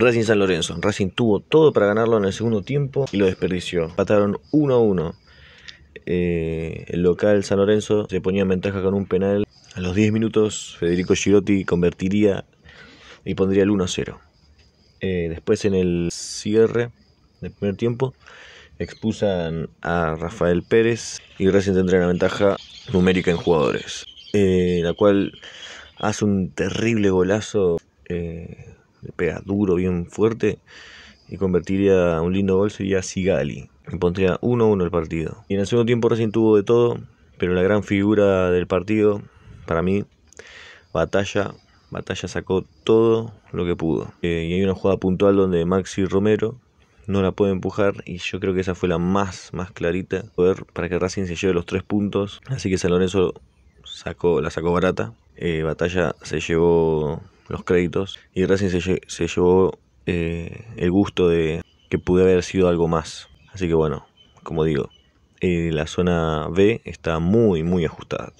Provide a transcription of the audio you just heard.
Racing San Lorenzo. Racing tuvo todo para ganarlo en el segundo tiempo y lo desperdició. Pataron 1 a 1. Eh, el local San Lorenzo se ponía en ventaja con un penal. A los 10 minutos, Federico Girotti convertiría y pondría el 1 a 0. Eh, después, en el cierre del primer tiempo, expusan a Rafael Pérez y Racing tendrá una ventaja numérica en jugadores, eh, la cual hace un terrible golazo le pega duro, bien fuerte, y convertiría un lindo gol sería Sigali. Me pondría 1-1 el partido. Y en el segundo tiempo Racing tuvo de todo, pero la gran figura del partido, para mí, Batalla. Batalla sacó todo lo que pudo. Eh, y hay una jugada puntual donde Maxi Romero no la puede empujar y yo creo que esa fue la más, más clarita poder para que Racing se lleve los tres puntos. Así que San Lorenzo sacó, la sacó barata. Eh, batalla se llevó los créditos y recién se, llevó eh, el gusto de que pude haber sido algo más. Así que bueno, como digo, eh, la zona B está muy, muy ajustada.